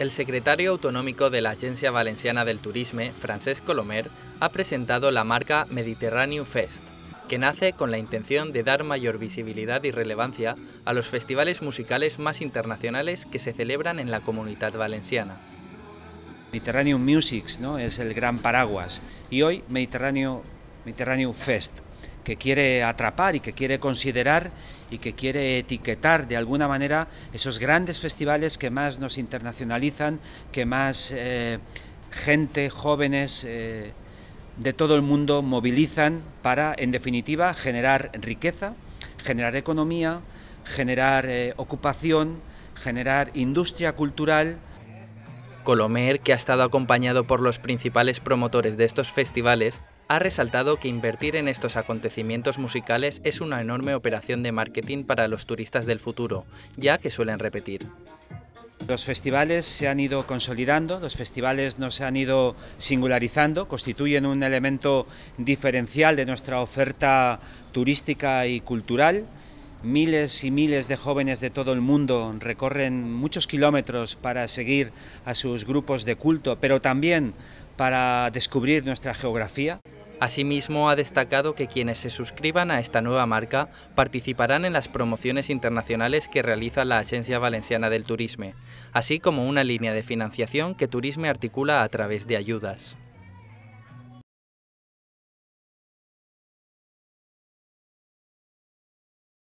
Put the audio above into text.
El secretario autonómico de la Agencia Valenciana del Turismo, Francesc Lomer, ha presentado la marca Mediterráneo Fest, que nace con la intención de dar mayor visibilidad y relevancia a los festivales musicales más internacionales que se celebran en la comunidad valenciana. Mediterráneo Musics ¿no? es el gran paraguas y hoy Mediterráneo Mediterráneo Fest que quiere atrapar y que quiere considerar y que quiere etiquetar de alguna manera esos grandes festivales que más nos internacionalizan, que más eh, gente, jóvenes eh, de todo el mundo movilizan para, en definitiva, generar riqueza, generar economía, generar eh, ocupación, generar industria cultural. Colomer, que ha estado acompañado por los principales promotores de estos festivales, ha resaltado que invertir en estos acontecimientos musicales es una enorme operación de marketing para los turistas del futuro, ya que suelen repetir. Los festivales se han ido consolidando, los festivales no se han ido singularizando, constituyen un elemento diferencial de nuestra oferta turística y cultural. Miles y miles de jóvenes de todo el mundo recorren muchos kilómetros para seguir a sus grupos de culto, pero también para descubrir nuestra geografía. Asimismo, ha destacado que quienes se suscriban a esta nueva marca participarán en las promociones internacionales que realiza la Agencia Valenciana del Turisme, así como una línea de financiación que Turisme articula a través de ayudas.